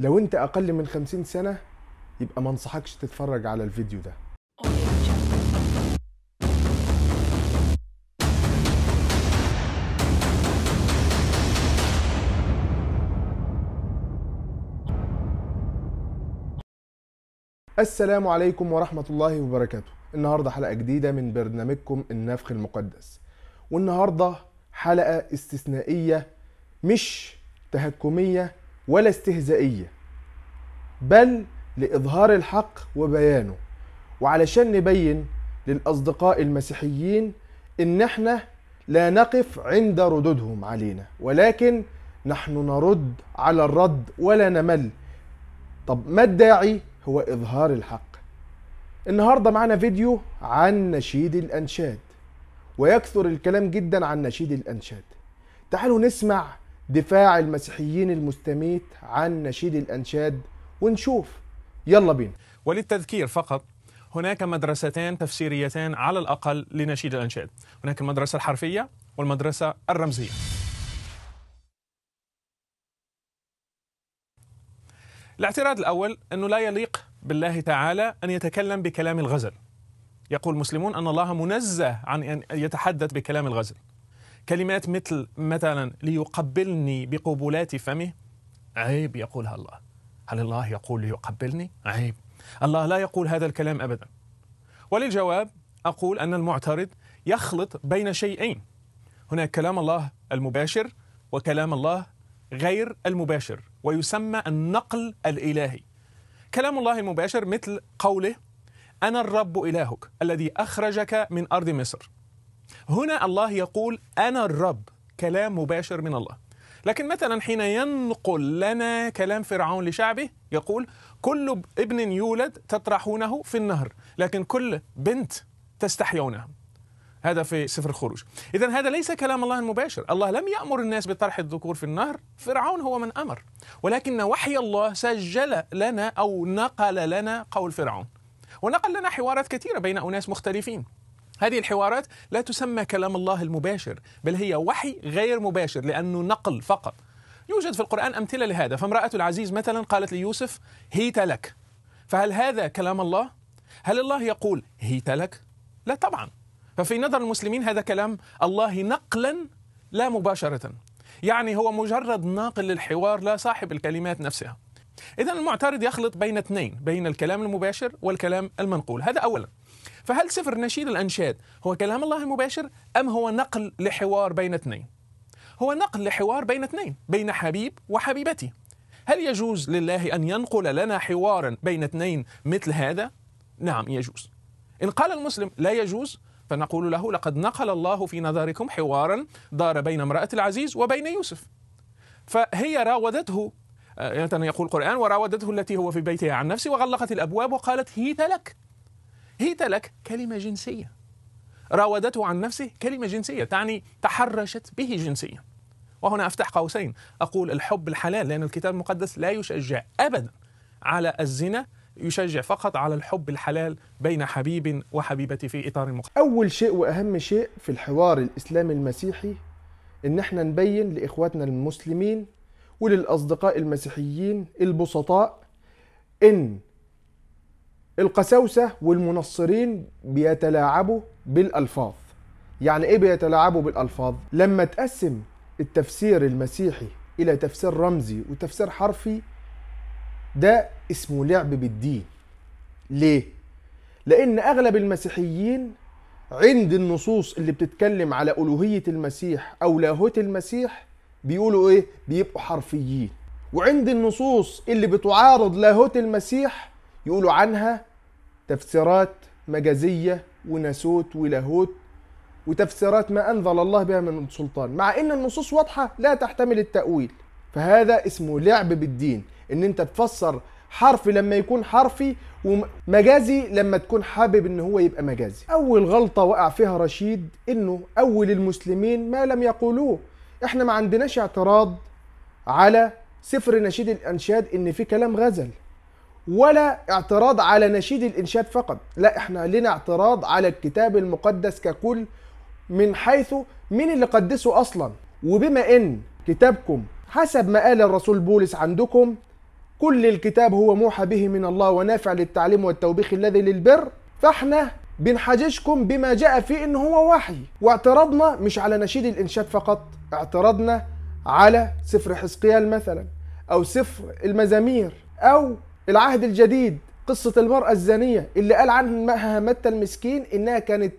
لو انت اقل من 50 سنه يبقى ما انصحكش تتفرج على الفيديو ده السلام عليكم ورحمة الله وبركاته النهاردة حلقة جديدة من برنامجكم النفخ المقدس والنهاردة حلقة استثنائية مش تهكمية ولا استهزائية بل لإظهار الحق وبيانه وعلشان نبين للأصدقاء المسيحيين إن إحنا لا نقف عند ردودهم علينا ولكن نحن نرد على الرد ولا نمل طب ما الداعي هو إظهار الحق النهاردة معنا فيديو عن نشيد الأنشاد ويكثر الكلام جدا عن نشيد الأنشاد تعالوا نسمع دفاع المسيحيين المستميت عن نشيد الأنشاد ونشوف يلا بينا وللتذكير فقط هناك مدرستان تفسيريتان على الأقل لنشيد الأنشاد هناك المدرسة الحرفية والمدرسة الرمزية الاعتراض الأول أنه لا يليق بالله تعالى أن يتكلم بكلام الغزل يقول المسلمون أن الله منزه عن أن يتحدث بكلام الغزل كلمات مثل مثلا ليقبلني بقبلات فمه عيب يقولها الله هل الله يقول ليقبلني عيب الله لا يقول هذا الكلام أبدا وللجواب أقول أن المعترض يخلط بين شيئين هناك كلام الله المباشر وكلام الله غير المباشر ويسمى النقل الإلهي كلام الله المباشر مثل قوله أنا الرب إلهك الذي أخرجك من أرض مصر هنا الله يقول أنا الرب كلام مباشر من الله لكن مثلا حين ينقل لنا كلام فرعون لشعبه يقول كل ابن يولد تطرحونه في النهر لكن كل بنت تستحيونه هذا في سفر الخروج إذا هذا ليس كلام الله المباشر الله لم يأمر الناس بطرح الذكور في النهر فرعون هو من أمر ولكن وحي الله سجل لنا أو نقل لنا قول فرعون ونقل لنا حوارات كثيرة بين أناس مختلفين هذه الحوارات لا تسمى كلام الله المباشر بل هي وحي غير مباشر لأنه نقل فقط يوجد في القرآن أمثلة لهذا فامرأة العزيز مثلا قالت ليوسف هيت لك فهل هذا كلام الله؟ هل الله يقول هيت لك؟ لا طبعا ففي نظر المسلمين هذا كلام الله نقلا لا مباشرة يعني هو مجرد ناقل للحوار لا صاحب الكلمات نفسها إذا المعترض يخلط بين اثنين بين الكلام المباشر والكلام المنقول هذا أولا فهل سفر نشيد الأنشاد هو كلام الله المباشر أم هو نقل لحوار بين اثنين هو نقل لحوار بين اثنين بين حبيب وحبيبتي هل يجوز لله أن ينقل لنا حوارا بين اثنين مثل هذا؟ نعم يجوز إن قال المسلم لا يجوز فنقول له لقد نقل الله في نظركم حوارا دار بين امرأة العزيز وبين يوسف فهي راودته آه، يقول القرآن وراودته التي هو في بيتها عن نفسه وغلقت الأبواب وقالت هيت لك هي لك كلمة جنسية راودته عن نفسه كلمة جنسية تعني تحرشت به جنسيا وهنا أفتح قوسين أقول الحب الحلال لأن الكتاب المقدس لا يشجع أبدا على الزنا يشجع فقط على الحب الحلال بين حبيب وحبيبة في إطار مقيد أول شيء وأهم شيء في الحوار الإسلامي المسيحي إن احنا نبين لإخواتنا المسلمين وللأصدقاء المسيحيين البسطاء إن القساوسة والمنصرين بيتلاعبوا بالألفاظ يعني إيه بيتلاعبوا بالألفاظ؟ لما تقسم التفسير المسيحي إلى تفسير رمزي وتفسير حرفي ده اسمه لعب بالدين ليه؟ لأن أغلب المسيحيين عند النصوص اللي بتتكلم على ألوهية المسيح أو لاهوت المسيح بيقولوا إيه؟ بيبقوا حرفيين وعند النصوص اللي بتعارض لاهوت المسيح يقولوا عنها تفسيرات مجازية وناسوت ولاهوت وتفسيرات ما أنزل الله بها من سلطان مع أن النصوص واضحة لا تحتمل التأويل فهذا اسمه لعب بالدين ان انت تفسر حرف لما يكون حرفي ومجازي لما تكون حابب ان هو يبقى مجازي اول غلطة وقع فيها رشيد انه اول المسلمين ما لم يقولوه احنا ما عندناش اعتراض على سفر نشيد الانشاد ان في كلام غزل ولا اعتراض على نشيد الإنشاد فقط لا احنا لنا اعتراض على الكتاب المقدس ككل من حيث مين اللي قدسه أصلا وبما أن كتابكم حسب ما قال الرسول بولس عندكم كل الكتاب هو موحى به من الله ونافع للتعليم والتوبيخ الذي للبر فاحنا بنحاججكم بما جاء فيه ان هو وحي واعتراضنا مش على نشيد الانشاد فقط اعتراضنا على سفر حزقيال مثلا او سفر المزامير او العهد الجديد قصة المرأة الزانية اللي قال عنها متى المسكين إنها كانت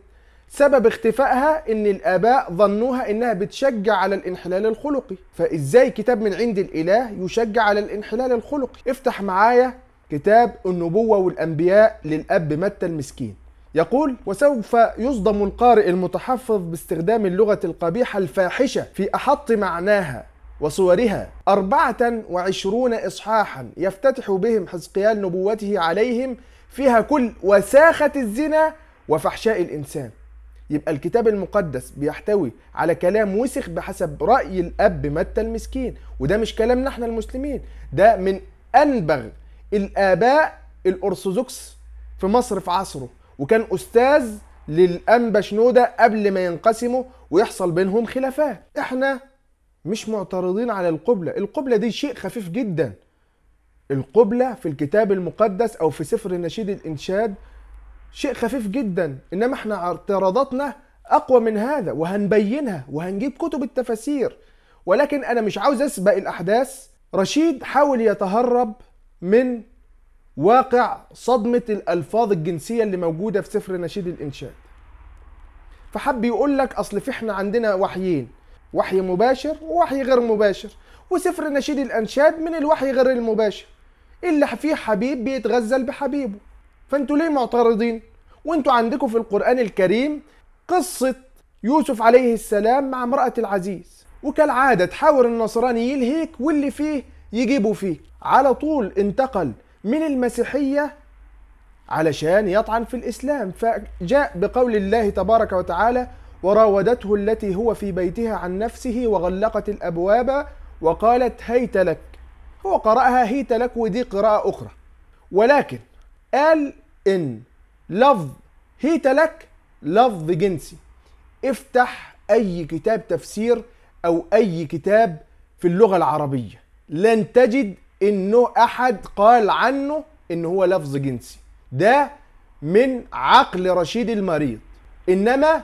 سبب اختفائها ان الاباء ظنوها انها بتشجع على الانحلال الخلقي فازاي كتاب من عند الاله يشجع على الانحلال الخلقي افتح معايا كتاب النبوه والانبياء للاب متى المسكين يقول وسوف يصدم القارئ المتحفظ باستخدام اللغه القبيحه الفاحشه في احط معناها وصورها أربعة وعشرون إصحاحا يفتتح بهم حزقيال نبوته عليهم فيها كل وساخة الزنا وفحشاء الإنسان يبقى الكتاب المقدس بيحتوي على كلام وسخ بحسب رأي الأب متى المسكين وده مش كلامنا احنا المسلمين ده من أنبغ الآباء الأرثوذكس في مصر في عصره وكان أستاذ للأنبا شنودة قبل ما ينقسموا ويحصل بينهم خلافات احنا مش معترضين على القبلة القبلة دي شيء خفيف جدا القبلة في الكتاب المقدس أو في سفر نشيد الإنشاد شيء خفيف جدا إنما احنا اعتراضاتنا أقوى من هذا وهنبينها وهنجيب كتب التفاسير ولكن أنا مش عاوز أسبق الأحداث رشيد حاول يتهرب من واقع صدمة الألفاظ الجنسية اللي موجودة في سفر نشيد الإنشاد فحب يقول لك أصل في احنا عندنا وحيين وحي مباشر ووحي غير مباشر وسفر نشيد الأنشاد من الوحي غير المباشر اللي فيه حبيب بيتغزل بحبيبه فانتوا ليه معترضين وانتوا عندكم في القرآن الكريم قصة يوسف عليه السلام مع امرأة العزيز وكالعادة تحاور النصراني يلهيك واللي فيه يجيبوا فيه على طول انتقل من المسيحية علشان يطعن في الإسلام فجاء بقول الله تبارك وتعالى وراودته التي هو في بيتها عن نفسه وغلقت الأبواب وقالت هيت لك هو قرأها هيت لك ودي قراءة أخرى ولكن قال إن لفظ هيت لك لفظ جنسي افتح أي كتاب تفسير أو أي كتاب في اللغة العربية لن تجد إنه أحد قال عنه إن هو لفظ جنسي ده من عقل رشيد المريض إنما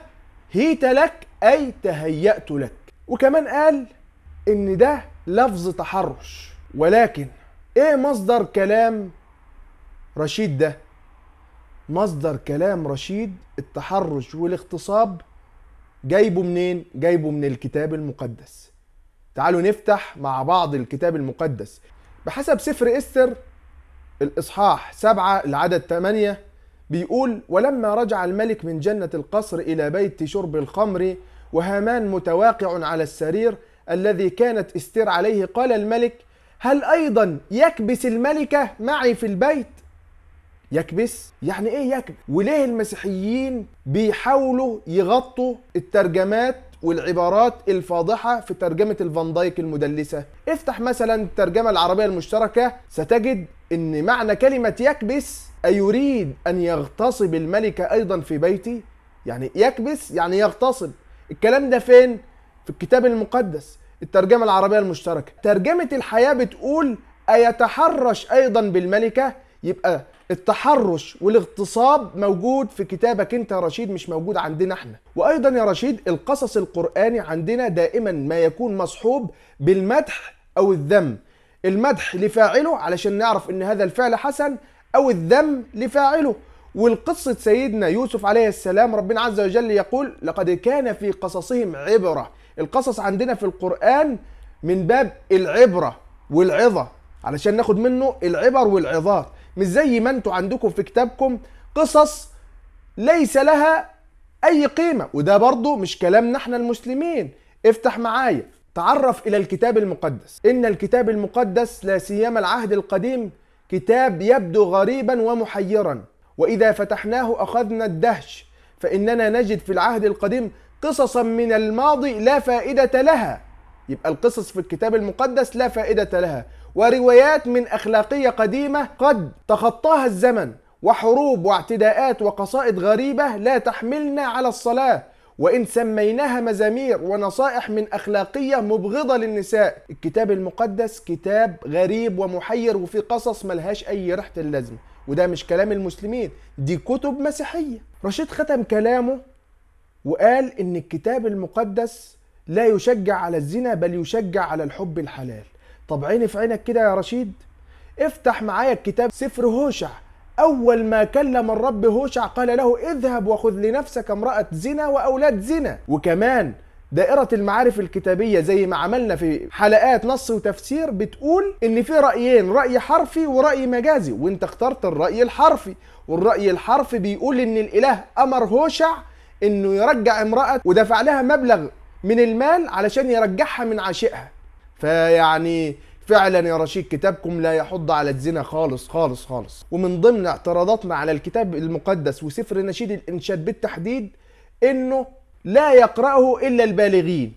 هيت لك أي تهيأت لك وكمان قال إن ده لفظ تحرش ولكن إيه مصدر كلام رشيد ده؟ مصدر كلام رشيد التحرش والاغتصاب جايبه منين؟ جايبه من الكتاب المقدس. تعالوا نفتح مع بعض الكتاب المقدس. بحسب سفر استر الإصحاح 7 العدد 8 بيقول ولما رجع الملك من جنة القصر إلى بيت شرب الخمر وهامان متواقع على السرير الذي كانت استير عليه قال الملك هل أيضا يكبس الملكة معي في البيت؟ يكبس؟ يعني إيه يكبس؟ وليه المسيحيين بيحاولوا يغطوا الترجمات والعبارات الفاضحة في ترجمة الفان دايك المدلسة افتح مثلا الترجمة العربية المشتركة ستجد ان معنى كلمة يكبس أيريد أن يغتصب الملكة أيضا في بيتي يعني يكبس يعني يغتصب الكلام ده فين؟ في الكتاب المقدس الترجمة العربية المشتركة ترجمة الحياة بتقول أيتحرش أيضا بالملكة يبقى التحرش والاغتصاب موجود في كتابك انت يا رشيد مش موجود عندنا احنا وايضا يا رشيد القصص القراني عندنا دائما ما يكون مصحوب بالمدح او الذم المدح لفاعله علشان نعرف ان هذا الفعل حسن او الذم لفاعله والقصة سيدنا يوسف عليه السلام ربنا عز وجل يقول لقد كان في قصصهم عبرة القصص عندنا في القرآن من باب العبرة والعظة علشان ناخد منه العبر والعظات مش زي ما انتوا عندكم في كتابكم قصص ليس لها اي قيمه وده برضو مش كلامنا احنا المسلمين افتح معايا تعرف الى الكتاب المقدس ان الكتاب المقدس لا سيما العهد القديم كتاب يبدو غريبا ومحيرا واذا فتحناه اخذنا الدهش فاننا نجد في العهد القديم قصصا من الماضي لا فائده لها يبقى القصص في الكتاب المقدس لا فائدة لها وروايات من أخلاقية قديمة قد تخطاها الزمن وحروب واعتداءات وقصائد غريبة لا تحملنا على الصلاة وإن سميناها مزامير ونصائح من أخلاقية مبغضة للنساء الكتاب المقدس كتاب غريب ومحير وفي قصص ملهاش أي ريحة اللزمة وده مش كلام المسلمين دي كتب مسيحية رشيد ختم كلامه وقال إن الكتاب المقدس لا يشجع على الزنا بل يشجع على الحب الحلال طب عيني في عينك كده يا رشيد افتح معايا الكتاب سفر هوشع أول ما كلم الرب هوشع قال له اذهب وخذ لنفسك امرأة زنا وأولاد زنا وكمان دائرة المعارف الكتابية زي ما عملنا في حلقات نص وتفسير بتقول إن في رأيين رأي حرفي ورأي مجازي وأنت اخترت الرأي الحرفي والرأي الحرفي بيقول إن الإله أمر هوشع إنه يرجع امرأة ودفع لها مبلغ من المال علشان يرجعها من عاشقها فيعني فعلا يا رشيد كتابكم لا يحض على الزنا خالص خالص خالص ومن ضمن اعتراضاتنا على الكتاب المقدس وسفر نشيد الانشاد بالتحديد انه لا يقرأه الا البالغين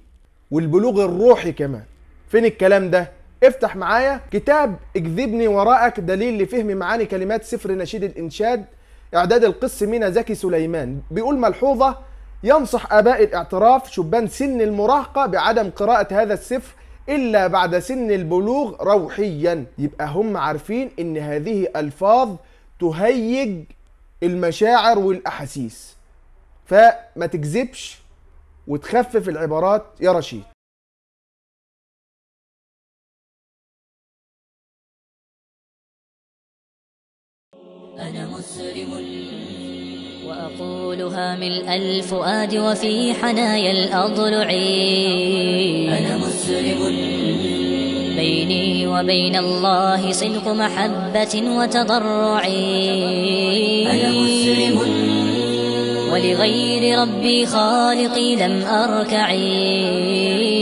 والبلوغ الروحي كمان فين الكلام ده افتح معايا كتاب اكذبني وراءك دليل لفهم معاني كلمات سفر نشيد الانشاد اعداد القس مينا زكي سليمان بيقول ملحوظه ينصح آباء الاعتراف شبان سن المراهقة بعدم قراءة هذا السفر إلا بعد سن البلوغ روحيا يبقى هم عارفين إن هذه ألفاظ تهيج المشاعر والأحاسيس فما تكذبش وتخفف العبارات يا رشيد وأقولها ملء الفؤاد وفي حنايا الأضلع أنا مسلم بيني وبين الله صدق محبة وتضرع أنا مسلم ولغير ربي خالقي لم أركعي